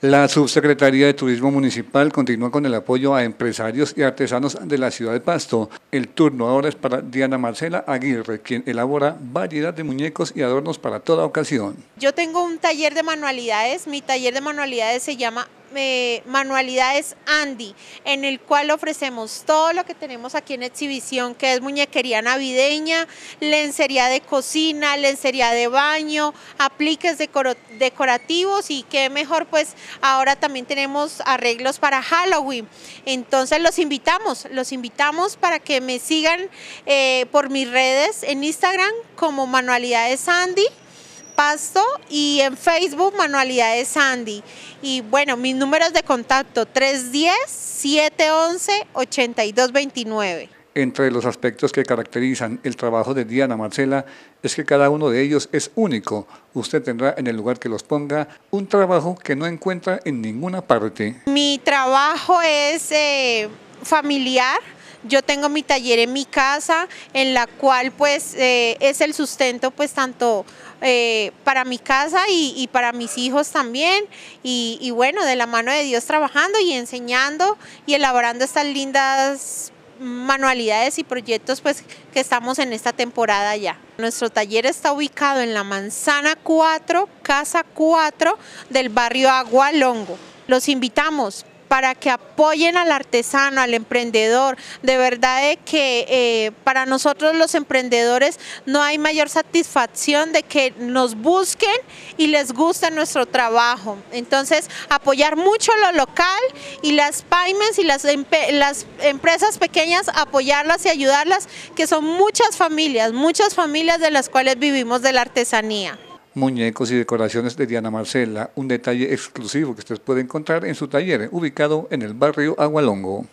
La Subsecretaría de Turismo Municipal continúa con el apoyo a empresarios y artesanos de la ciudad de Pasto. El turno ahora es para Diana Marcela Aguirre, quien elabora variedad de muñecos y adornos para toda ocasión. Yo tengo un taller de manualidades, mi taller de manualidades se llama eh, manualidades Andy, en el cual ofrecemos todo lo que tenemos aquí en exhibición, que es muñequería navideña, lencería de cocina, lencería de baño, apliques decorativos y qué mejor pues ahora también tenemos arreglos para Halloween. Entonces los invitamos, los invitamos para que me sigan eh, por mis redes en Instagram como Manualidades Andy Pasto y en Facebook Manualidades Sandy. Y bueno, mis números de contacto 310-711-8229. Entre los aspectos que caracterizan el trabajo de Diana Marcela es que cada uno de ellos es único. Usted tendrá en el lugar que los ponga un trabajo que no encuentra en ninguna parte. Mi trabajo es eh, familiar yo tengo mi taller en mi casa, en la cual pues eh, es el sustento pues tanto eh, para mi casa y, para mis hijos también. Y, bueno, de la mano de Dios trabajando y enseñando y elaborando estas lindas manualidades y proyectos pues que estamos en esta temporada ya. Nuestro taller está ubicado en la manzana 4, casa 4 del barrio Agualongo. Los invitamos para que apoyen al artesano, al emprendedor. De verdad que eh, para nosotros los emprendedores no hay mayor satisfacción de que nos busquen y les guste nuestro trabajo. Entonces, apoyar mucho lo local y las pymes y las empresas pequeñas, apoyarlas y ayudarlas, que son muchas familias, muchas familias de las cuales vivimos de la artesanía muñecos y decoraciones de Diana Marcela, un detalle exclusivo que usted puede encontrar en su taller ubicado en el barrio Agualongo.